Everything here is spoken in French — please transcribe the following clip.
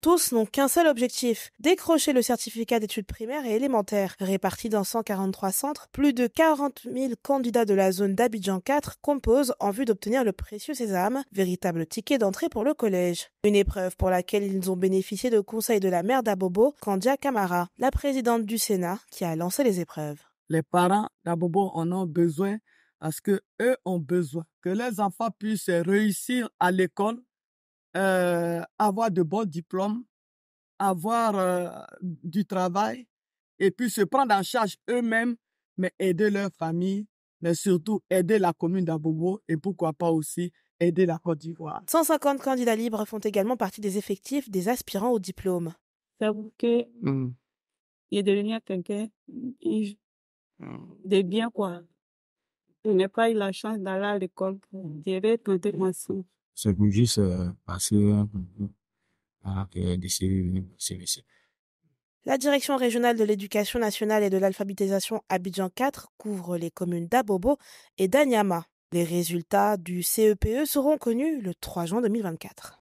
Tous n'ont qu'un seul objectif, décrocher le certificat d'études primaires et élémentaires. Répartis dans 143 centres, plus de 40 000 candidats de la zone d'Abidjan 4 composent en vue d'obtenir le précieux sésame, véritable ticket d'entrée pour le collège. Une épreuve pour laquelle ils ont bénéficié de conseils de la mère d'Abobo, Kandia Kamara, la présidente du Sénat, qui a lancé les épreuves. Les parents d'Abobo en ont besoin parce que eux ont besoin que les enfants puissent réussir à l'école euh, avoir de bons diplômes, avoir euh, du travail et puis se prendre en charge eux-mêmes, mais aider leur famille, mais surtout aider la commune d'Abobo et pourquoi pas aussi aider la Côte d'Ivoire. 150 candidats libres font également partie des effectifs des aspirants au diplôme. pour que mmh. il est devenu quelqu'un mmh. de bien, quoi. Je n'ai pas eu la chance d'aller à l'école pour dire, c'est juste euh, La direction régionale de l'éducation nationale et de l'alphabétisation Abidjan 4 couvre les communes d'Abobo et d'Anyama. Les résultats du CEPE e seront connus le 3 juin 2024.